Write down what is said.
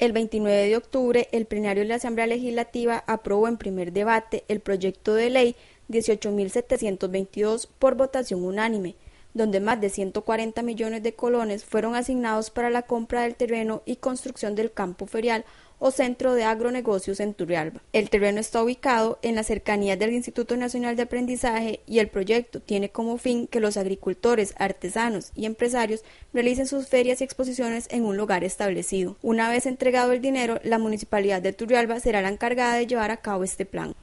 El 29 de octubre, el plenario de la Asamblea Legislativa aprobó en primer debate el proyecto de ley 18.722 por votación unánime donde más de 140 millones de colones fueron asignados para la compra del terreno y construcción del campo ferial o centro de agronegocios en Turrialba. El terreno está ubicado en la cercanía del Instituto Nacional de Aprendizaje y el proyecto tiene como fin que los agricultores, artesanos y empresarios realicen sus ferias y exposiciones en un lugar establecido. Una vez entregado el dinero, la municipalidad de Turrialba será la encargada de llevar a cabo este plan.